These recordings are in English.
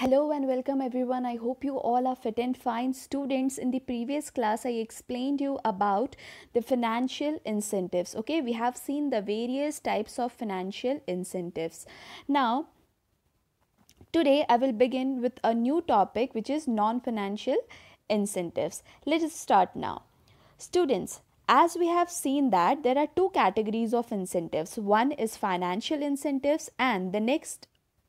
Hello and welcome everyone. I hope you all are fit and fine students. In the previous class, I explained you about the financial incentives. Okay, we have seen the various types of financial incentives. Now, today I will begin with a new topic which is non-financial incentives. Let us start now. Students, as we have seen that there are two categories of incentives one is financial incentives and the next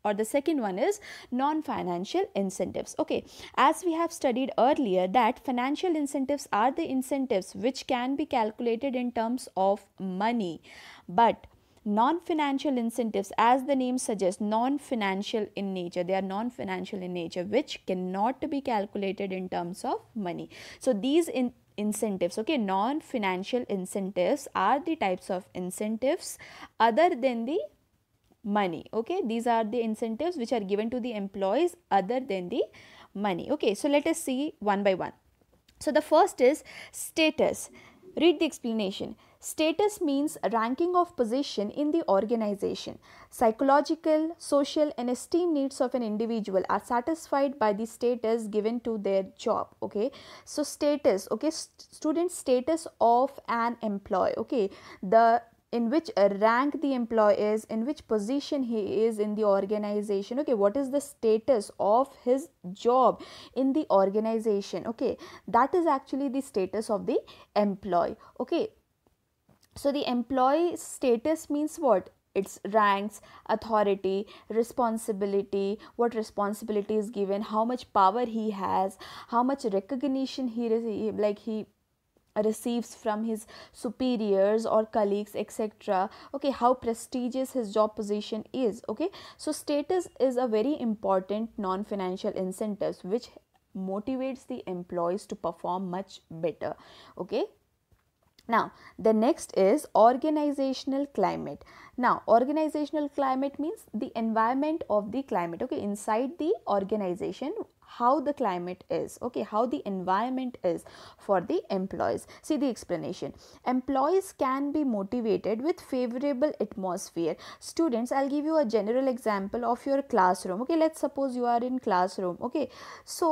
or the second one is non-financial incentives. Okay, as we have studied earlier that financial incentives are the incentives which can be calculated in terms of money, but non-financial incentives as the name suggests non-financial in nature they are non-financial in nature which cannot be calculated in terms of money so these in incentives okay non-financial incentives are the types of incentives other than the money okay these are the incentives which are given to the employees other than the money okay so let us see one by one so the first is status read the explanation Status means ranking of position in the organization. Psychological, social, and esteem needs of an individual are satisfied by the status given to their job. Okay, so status, okay, st student status of an employee. Okay, the in which uh, rank the employee is in which position he is in the organization okay what is the status of his job in the organization okay that is actually the status of the employee okay so the employee status means what its ranks, authority, responsibility, what responsibility is given, how much power he has, how much recognition he like he receives from his superiors or colleagues etc okay how prestigious his job position is okay so status is a very important non financial incentives which motivates the employees to perform much better okay now the next is organizational climate now organizational climate means the environment of the climate okay inside the organization how the climate is okay how the environment is for the employees see the explanation employees can be motivated with favorable atmosphere students i'll give you a general example of your classroom okay let's suppose you are in classroom okay so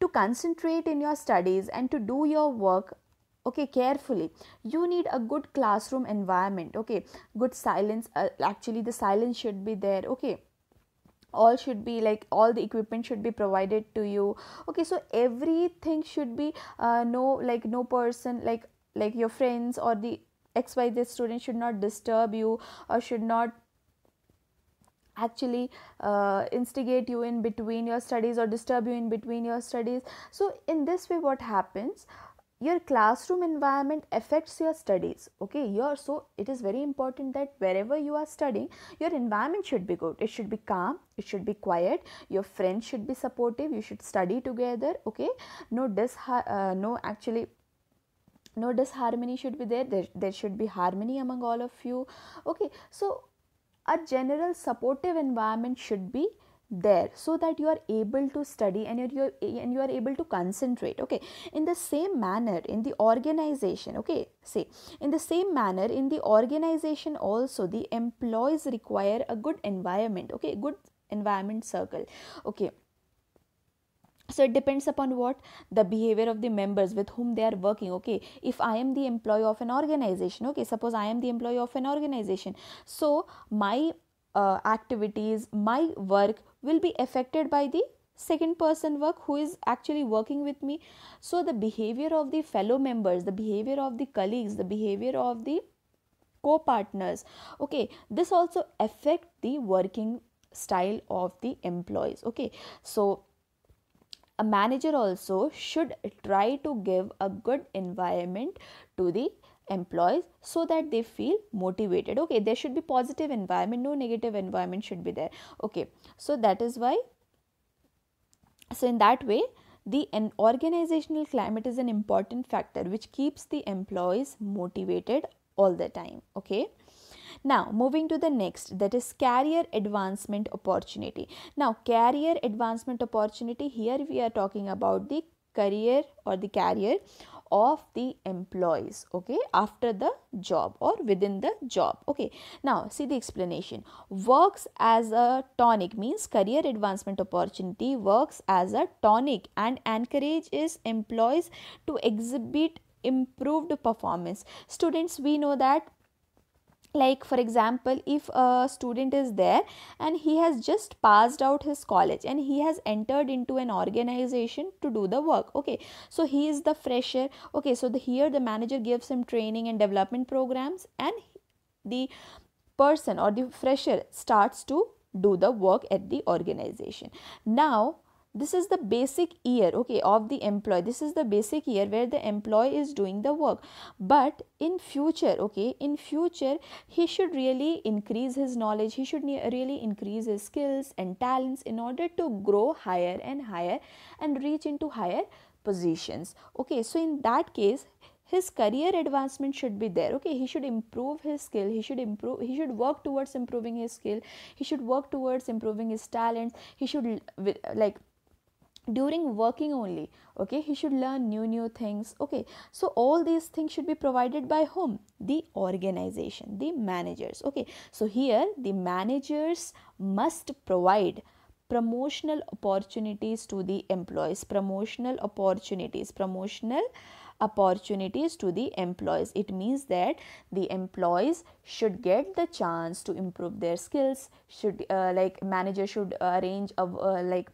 to concentrate in your studies and to do your work okay carefully you need a good classroom environment okay good silence uh, actually the silence should be there okay all should be like all the equipment should be provided to you okay so everything should be uh, no like no person like like your friends or the xyz student should not disturb you or should not actually uh, instigate you in between your studies or disturb you in between your studies so in this way what happens your classroom environment affects your studies okay your so it is very important that wherever you are studying your environment should be good it should be calm it should be quiet your friends should be supportive you should study together okay no disha- uh, no actually no disharmony should be there. there there should be harmony among all of you okay so a general supportive environment should be there so that you are able to study and you're, you're, and you are able to concentrate okay in the same manner in the organization okay say in the same manner in the organization also the employees require a good environment okay good environment circle okay so it depends upon what the behavior of the members with whom they are working okay if i am the employee of an organization okay suppose i am the employee of an organization so my uh, activities, my work will be affected by the second person work who is actually working with me. So, the behavior of the fellow members, the behavior of the colleagues, the behavior of the co partners, okay, this also affect the working style of the employees, okay. So, a manager also should try to give a good environment to the employees so that they feel motivated okay there should be positive environment no negative environment should be there okay so that is why so in that way the an organizational climate is an important factor which keeps the employees motivated all the time okay now, moving to the next, that is career advancement opportunity. Now, career advancement opportunity, here we are talking about the career or the career of the employees okay after the job or within the job okay now see the explanation works as a tonic means career advancement opportunity works as a tonic and encourages employees to exhibit improved performance students we know that like for example if a student is there and he has just passed out his college and he has entered into an organization to do the work okay so he is the fresher okay so the, here the manager gives him training and development programs and the person or the fresher starts to do the work at the organization now this is the basic year okay of the employee this is the basic year where the employee is doing the work but in future okay in future he should really increase his knowledge he should really increase his skills and talents in order to grow higher and higher and reach into higher positions okay so in that case his career advancement should be there okay he should improve his skill he should improve he should work towards improving his skill he should work towards improving his talents he should like during working only okay he should learn new new things okay so all these things should be provided by whom the organization the managers okay so here the managers must provide promotional opportunities to the employees promotional opportunities promotional opportunities to the employees it means that the employees should get the chance to improve their skills should uh, like manager should arrange a uh, like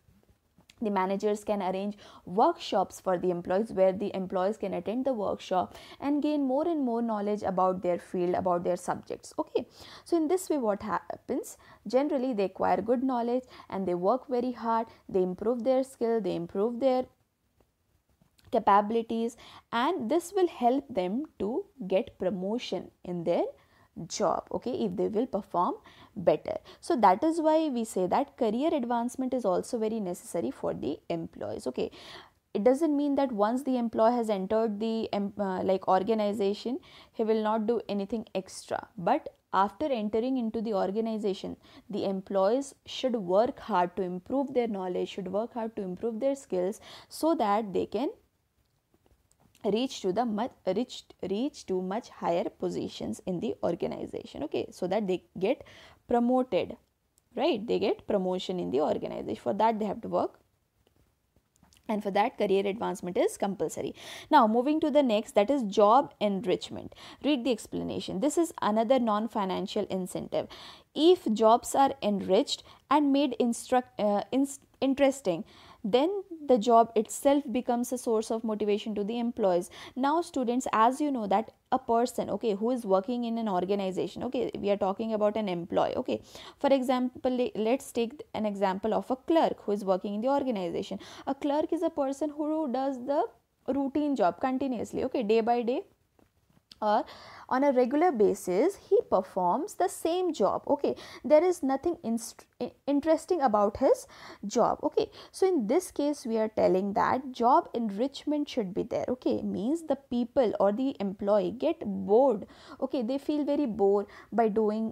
the managers can arrange workshops for the employees where the employees can attend the workshop and gain more and more knowledge about their field about their subjects okay so in this way what happens generally they acquire good knowledge and they work very hard they improve their skill they improve their capabilities and this will help them to get promotion in their job okay if they will perform better so that is why we say that career advancement is also very necessary for the employees okay it doesn't mean that once the employee has entered the uh, like organization he will not do anything extra but after entering into the organization the employees should work hard to improve their knowledge should work hard to improve their skills so that they can reach to the much reach reach to much higher positions in the organization okay so that they get promoted right they get promotion in the organization for that they have to work and for that career advancement is compulsory now moving to the next that is job enrichment read the explanation this is another non financial incentive if jobs are enriched and made instruct uh, in interesting then the job itself becomes a source of motivation to the employees now students as you know that a person okay who is working in an organization okay we are talking about an employee okay for example let's take an example of a clerk who is working in the organization a clerk is a person who does the routine job continuously okay day by day or on a regular basis he performs the same job okay there is nothing inst- interesting about his job okay so in this case we are telling that job enrichment should be there okay means the people or the employee get bored okay they feel very bored by doing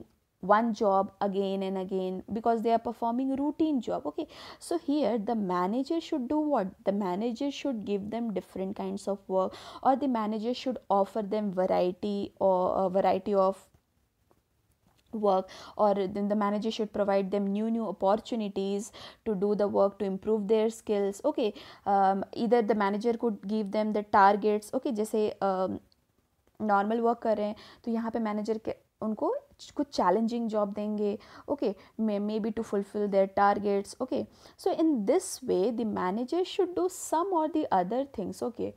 one job again and again because they are performing routine job okay so here the manager should do what the manager should give them different kinds of work or the manager should offer them variety or uh, variety of work or then the manager should provide them new new opportunities to do the work to improve their skills okay um, either the manager could give them the targets okay just say um, normal work kar rahe hain to yahan pe manager ke उनको कुछ challenging job देंगे okay maybe to fulfil their targets okay so in this way the manager should do some और the other things okay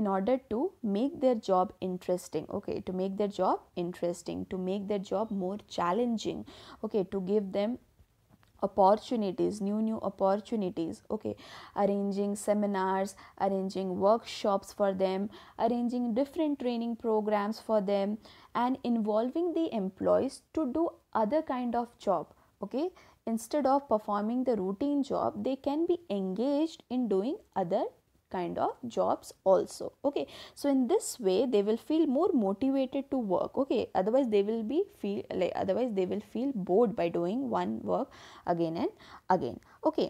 in order to make their job interesting okay to make their job interesting to make their job more challenging okay to give them opportunities new new opportunities okay arranging seminars arranging workshops for them arranging different training programs for them and involving the employees to do other kind of job okay instead of performing the routine job they can be engaged in doing other kind of jobs also okay so in this way they will feel more motivated to work okay otherwise they will be feel like otherwise they will feel bored by doing one work again and again okay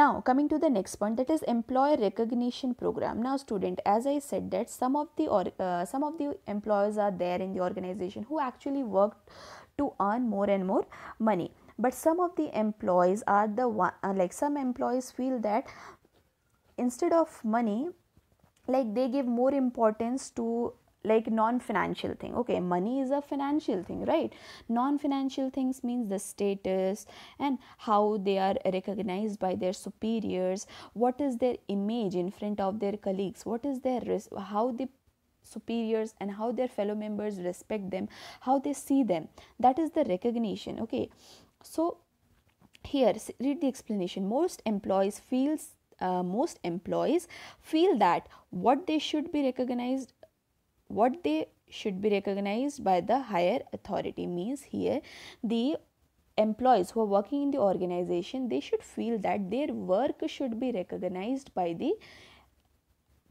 now coming to the next point that is employer recognition program now student as i said that some of the or uh, some of the employers are there in the organization who actually work to earn more and more money but some of the employees are the one uh, like some employees feel that instead of money like they give more importance to like non-financial thing okay money is a financial thing right non-financial things means the status and how they are recognized by their superiors what is their image in front of their colleagues what is their risk how the superiors and how their fellow members respect them how they see them that is the recognition okay so here read the explanation most employees feels uh, most employees feel that what they should be recognized what they should be recognized by the higher authority means here the employees who are working in the organization they should feel that their work should be recognized by the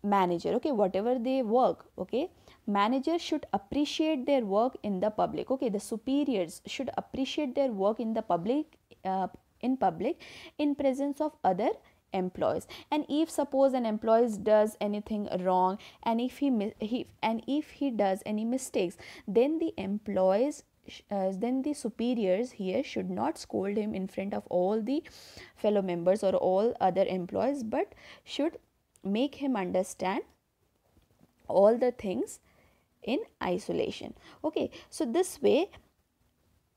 manager okay whatever they work okay manager should appreciate their work in the public okay the superiors should appreciate their work in the public uh, in public in presence of other employees and if suppose an employee does anything wrong and if he, he and if he does any mistakes then the employees uh, then the superiors here should not scold him in front of all the fellow members or all other employees but should make him understand all the things in isolation okay so this way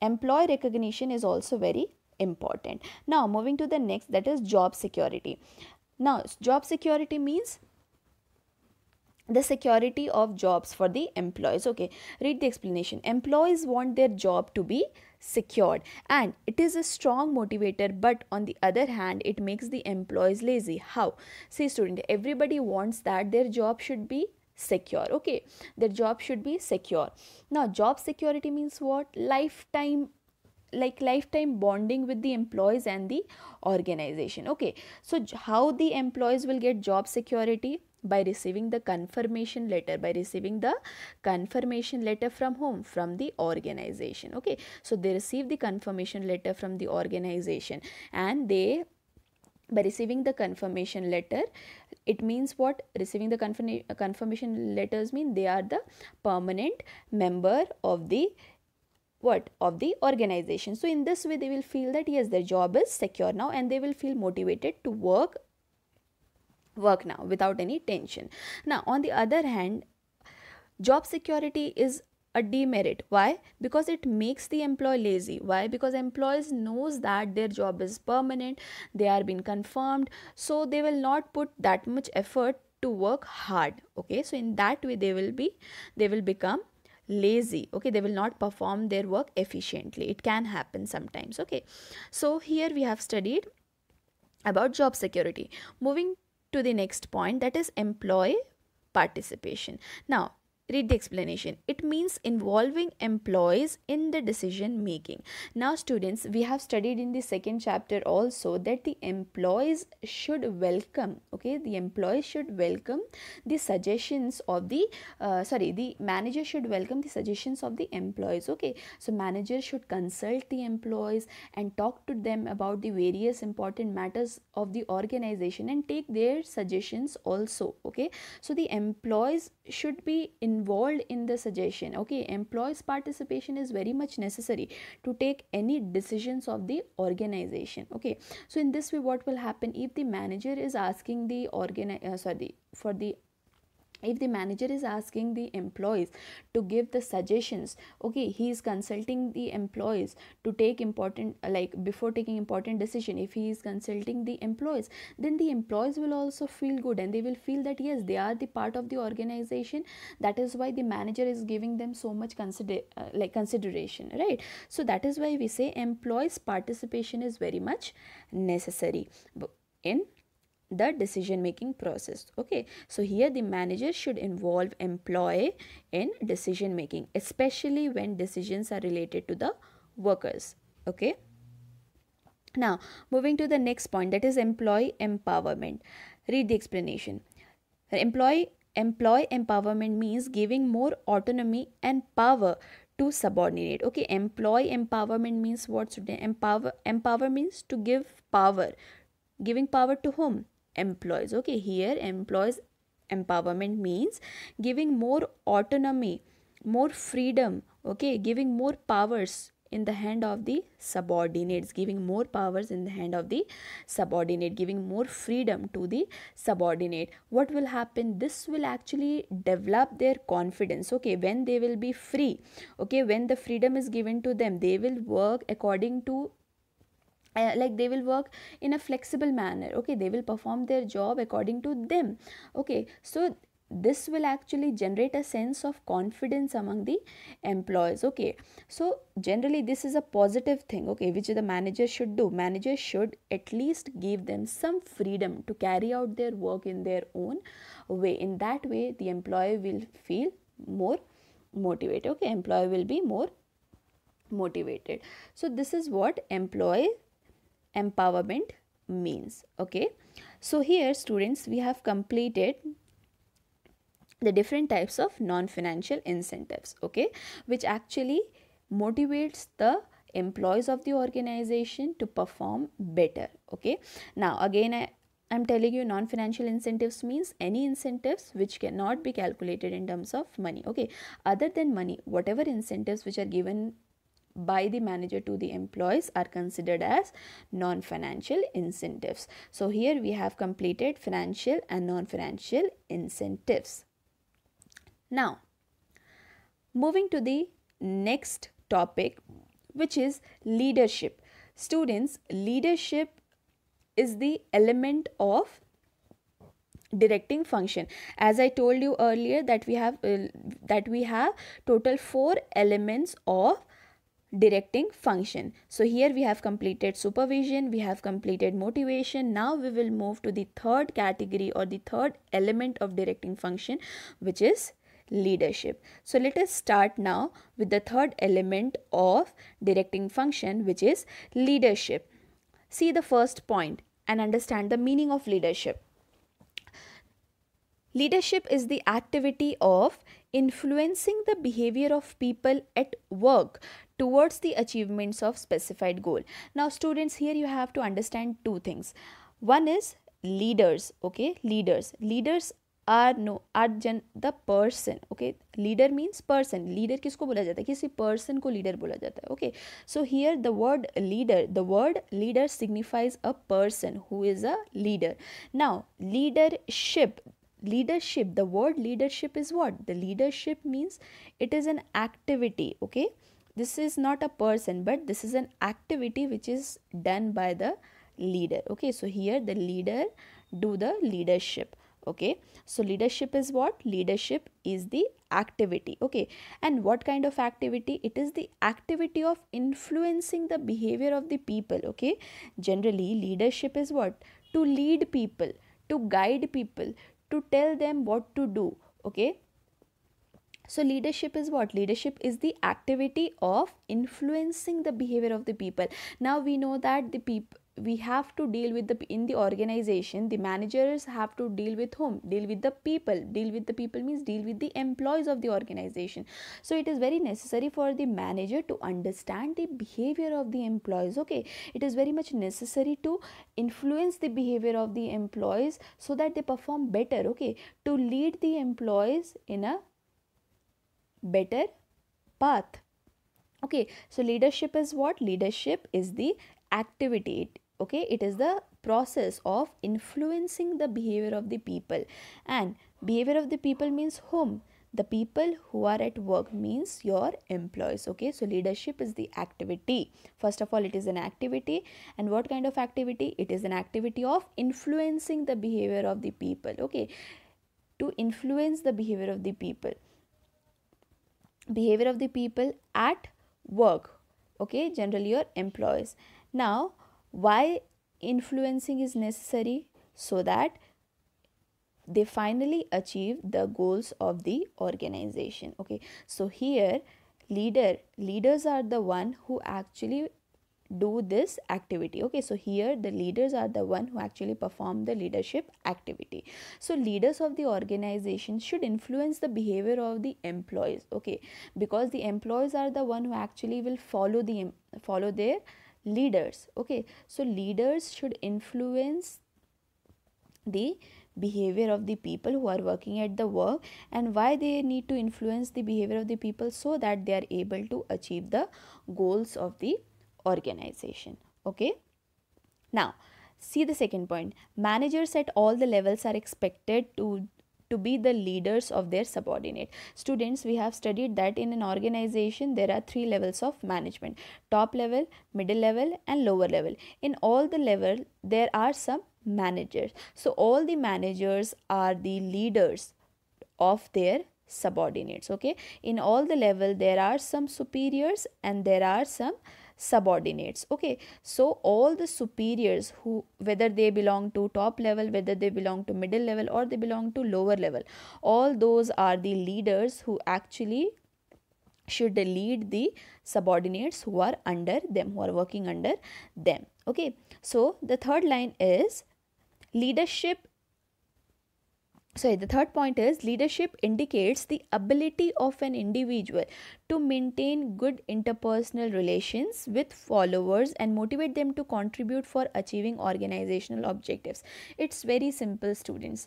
employee recognition is also very important. Now moving to the next that is job security. Now job security means the security of jobs for the employees okay read the explanation employees want their job to be secured and it is a strong motivator but on the other hand it makes the employees lazy how see student everybody wants that their job should be secure okay their job should be secure now job security means what lifetime like lifetime bonding with the employees and the organization okay so how the employees will get job security by receiving the confirmation letter by receiving the confirmation letter from whom from the organization okay so they receive the confirmation letter from the organization and they by receiving the confirmation letter it means what receiving the confirmation letters mean they are the permanent member of the what of the organization so in this way they will feel that yes their job is secure now and they will feel motivated to work work now without any tension now on the other hand job security is a demerit why because it makes the employee lazy why because employees knows that their job is permanent they are being confirmed so they will not put that much effort to work hard okay so in that way they will be they will become lazy okay they will not perform their work efficiently it can happen sometimes okay so here we have studied about job security moving to the next point that is employee participation now read the explanation it means involving employees in the decision making now students we have studied in the second chapter also that the employees should welcome okay the employees should welcome the suggestions of the uh, sorry the manager should welcome the suggestions of the employees okay so manager should consult the employees and talk to them about the various important matters of the organization and take their suggestions also okay so the employees should be in involved in the suggestion okay employees participation is very much necessary to take any decisions of the organization okay so in this way what will happen if the manager is asking the organ uh, sorry for the if the manager is asking the employees to give the suggestions okay he is consulting the employees to take important like before taking important decision if he is consulting the employees then the employees will also feel good and they will feel that yes they are the part of the organization that is why the manager is giving them so much consider uh, like consideration right so that is why we say employees participation is very much necessary in the decision making process okay so here the manager should involve employee in decision making especially when decisions are related to the workers okay now moving to the next point that is employee empowerment read the explanation employee employee empowerment means giving more autonomy and power to subordinate okay employee empowerment means what empower empower means to give power giving power to whom Employees, okay here employees empowerment means giving more autonomy more freedom okay giving more powers in the hand of the subordinates giving more powers in the hand of the subordinate giving more freedom to the subordinate what will happen this will actually develop their confidence okay when they will be free okay when the freedom is given to them they will work according to uh, like they will work in a flexible manner okay they will perform their job according to them okay so this will actually generate a sense of confidence among the employees okay so generally this is a positive thing okay which the manager should do manager should at least give them some freedom to carry out their work in their own way in that way the employee will feel more motivated okay employee will be more motivated so this is what employee empowerment means okay so here students we have completed the different types of non-financial incentives okay which actually motivates the employees of the organization to perform better okay now again i I'm telling you non-financial incentives means any incentives which cannot be calculated in terms of money. Okay. Other than money, whatever incentives which are given by the manager to the employees are considered as non-financial incentives. So here we have completed financial and non-financial incentives. Now, moving to the next topic, which is leadership. Students, leadership is the element of directing function as i told you earlier that we have uh, that we have total four elements of directing function. So here we have completed supervision, we have completed motivation. Now we will move to the third category or the third element of directing function which is leadership. So let us start now with the third element of directing function which is leadership. See the first point and understand the meaning of leadership. Leadership is the activity of influencing the behavior of people at work towards the achievements of specified goal. Now students here you have to understand two things. One is leaders, okay, leaders. Leaders are no are the person. Okay, leader means person. Leader leader किसको बोला जाता है किसी person को leader बोला जाता है okay so here the leader leader the word leader signifies a person who is a leader leadership the word leadership is what the leadership means it is an activity okay this is not a person but this is an activity which is done by the leader okay so here the leader do the leadership okay so leadership is what leadership is the activity okay and what kind of activity it is the activity of influencing the behavior of the people okay generally leadership is what to lead people to guide people to tell them what to do okay so, leadership is what? Leadership is the activity of influencing the behavior of the people. Now, we know that the people we have to deal with the in the organization the managers have to deal with whom deal with the people deal with the people means deal with the employees of the organization so it is very necessary for the manager to understand the behavior of the employees okay it is very much necessary to influence the behavior of the employees so that they perform better okay to lead the employees in a better path okay so leadership is what leadership is the activity okay it is the process of influencing the behavior of the people and behavior of the people means whom the people who are at work means your employees okay so leadership is the activity first of all it is an activity and what kind of activity it is an activity of influencing the behavior of the people okay to influence the behavior of the people behavior of the people at work okay generally your employees now why influencing is necessary so that they finally achieve the goals of the organization okay so here leader leaders are the one who actually do this activity okay so here the leaders are the one who actually perform the leadership activity so leaders of the organization should influence the behavior of the employees okay because the employees are the one who actually will follow the follow their leaders okay so leaders should influence the behavior of the people who are working at the work and why they need to influence the behavior of the people so that they are able to achieve the goals of the organization okay now see the second point managers at all the levels are expected to to be the leaders of their subordinate students we have studied that in an organization there are three levels of management top level middle level and lower level in all the level there are some managers so all the managers are the leaders of their subordinates okay in all the level there are some superiors and there are some subordinates okay so all the superiors who whether they belong to top level whether they belong to middle level or they belong to lower level all those are the leaders who actually should lead the subordinates who are under them who are working under them okay so the third line is leadership so the third point is leadership indicates the ability of an individual to maintain good interpersonal relations with followers and motivate them to contribute for achieving organizational objectives it's very simple students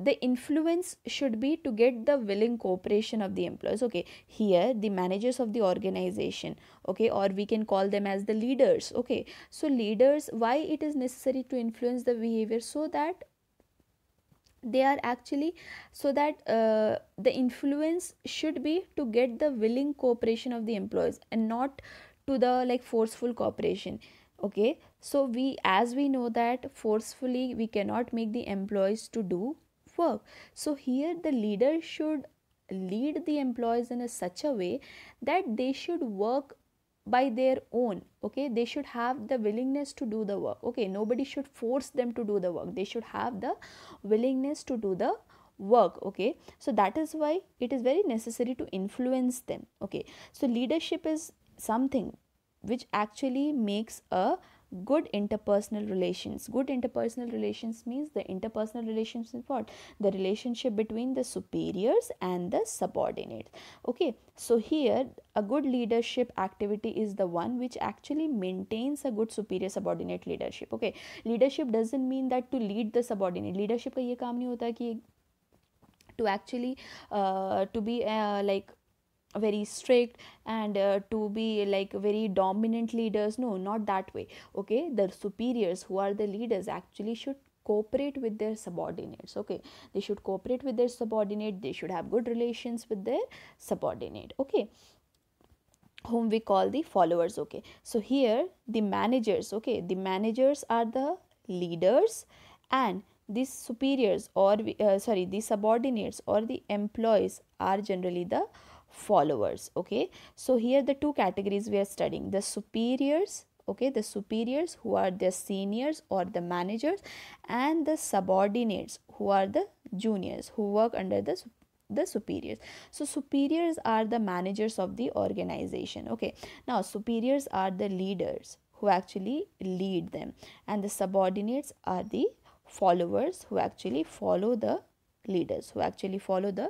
the influence should be to get the willing cooperation of the employees okay here the managers of the organization okay or we can call them as the leaders okay so leaders why it is necessary to influence the behavior so that they are actually so that uh, the influence should be to get the willing cooperation of the employees and not to the like forceful cooperation okay so we as we know that forcefully we cannot make the employees to do work so here the leader should lead the employees in a such a way that they should work by their own okay they should have the willingness to do the work okay nobody should force them to do the work they should have the willingness to do the work okay so that is why it is very necessary to influence them okay so leadership is something which actually makes a good interpersonal relations good interpersonal relations means the interpersonal relations is what the relationship between the superiors and the subordinates okay so here a good leadership activity is the one which actually maintains a good superior subordinate leadership okay leadership doesn't mean that to lead the subordinate leadership का ये काम नहीं होता कि to actually uh, to be uh, like very strict and uh, to be like very dominant leaders no not that way okay the superiors who are the leaders actually should cooperate with their subordinates okay they should cooperate with their subordinate they should have good relations with their subordinate okay whom we call the followers okay so here the managers okay the managers are the leaders and these superiors or uh, sorry the subordinates or the employees are generally the followers okay so here the two categories we are studying the superiors okay the superiors who are the seniors or the managers and the subordinates who are the juniors who work under the the superiors so superiors are the managers of the organization okay now superiors are the leaders who actually lead them and the subordinates are the followers who actually follow the leaders who actually follow the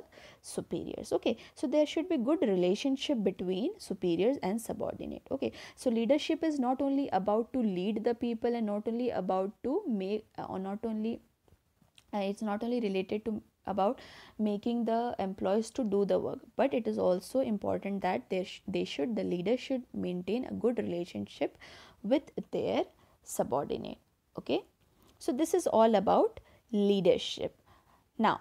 superiors okay so there should be good relationship between superiors and subordinate okay so leadership is not only about to lead the people and not only about to make uh, or not only uh, it's not only related to about making the employees to do the work but it is also important that they, sh- they should the leader should maintain a good relationship with their subordinate okay so this is all about leadership now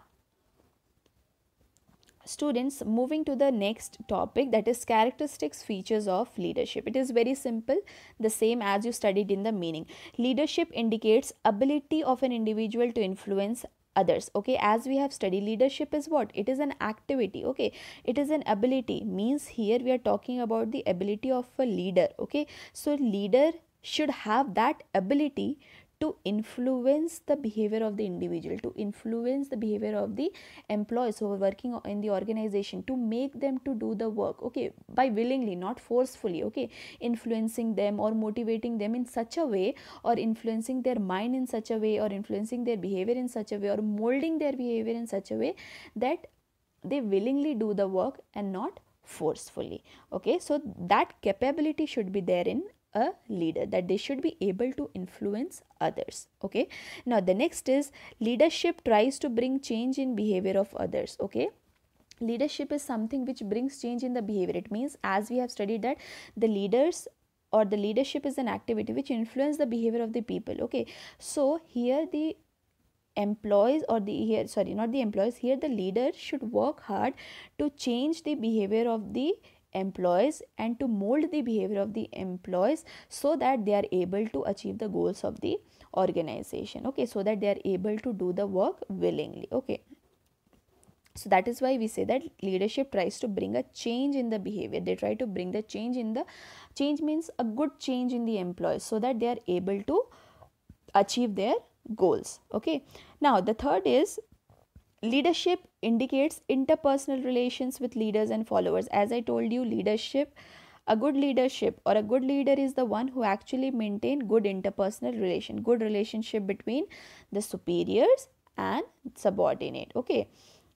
students, moving to the next topic that is characteristics features of leadership. It is very simple, the same as you studied in the meaning. Leadership indicates ability of an individual to influence others okay as we have studied leadership is what it is an activity okay it is an ability means here we are talking about the ability of a leader okay so leader should have that ability to influence the behavior of the individual to influence the behavior of the employees who are working in the organization to make them to do the work okay by willingly not forcefully okay influencing them or motivating them in such a way or influencing their mind in such a way or influencing their behavior in such a way or molding their behavior in such a way that they willingly do the work and not forcefully okay so that capability should be there in a leader that they should be able to influence others okay now the next is leadership tries to bring change in behavior of others okay leadership is something which brings change in the behavior it means as we have studied that the leaders or the leadership is an activity which influence the behavior of the people okay so here the employees or the here sorry not the employees here the leader should work hard to change the behavior of the employees and to mold the behavior of the employees so that they are able to achieve the goals of the organization okay so that they are able to do the work willingly okay so that is why we say that leadership tries to bring a change in the behavior they try to bring the change in the change means a good change in the employees so that they are able to achieve their goals okay now the third is leadership indicates interpersonal relations with leaders and followers. As I told you, leadership, a good leadership or a good leader is the one who actually maintain good interpersonal relation, good relationship between the superiors and subordinate. Okay,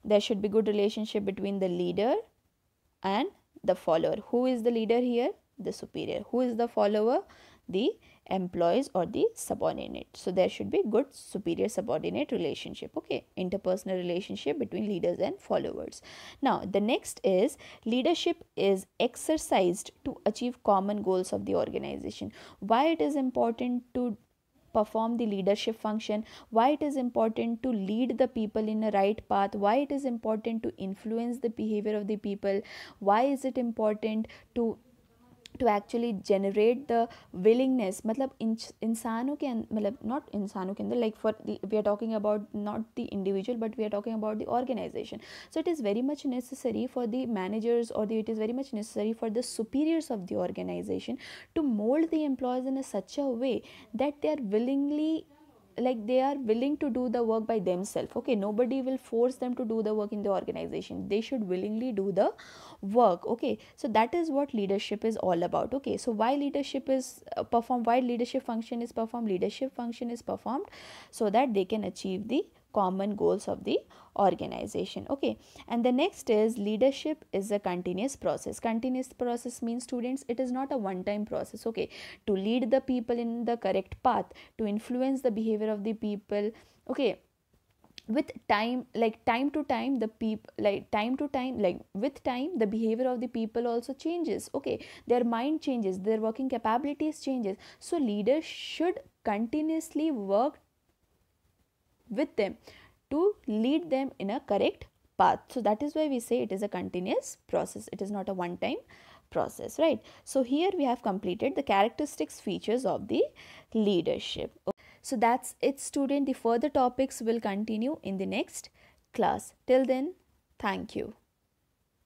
there should be good relationship between the leader and the follower. Who is the leader here? The superior. Who is the follower? The employees or the subordinate so there should be good superior subordinate relationship okay interpersonal relationship between leaders and followers now the next is leadership is exercised to achieve common goals of the organization why it is important to perform the leadership function why it is important to lead the people in a right path why it is important to influence the behavior of the people why is it important to to actually generate the willingness matlab insano ke matlab not insano ke like for we are talking about not the individual but we are talking about the organization so it is very much necessary for the managers or the it is very much necessary for the superiors of the organization to mold the employees in such a way that they are willingly like they are willing to do the work by themselves okay nobody will force them to do the work in the organization they should willingly do the work okay so that is what leadership is all about okay so why leadership is uh, performed why leadership function is performed leadership function is performed so that they can achieve the common goals of the organization okay and the next is leadership is a continuous process continuous process means students it is not a one time process okay to lead the people in the correct path to influence the behavior of the people okay with time like time to time the people like time to time like with time the behavior of the people also changes okay their mind changes their working capabilities changes so leaders should continuously work with them to lead them in a correct path. So that is why we say it is a continuous process. It is not a one time process, right? So here we have completed the characteristics features of the leadership. So that's it student. The further topics will continue in the next class. Till then, thank you.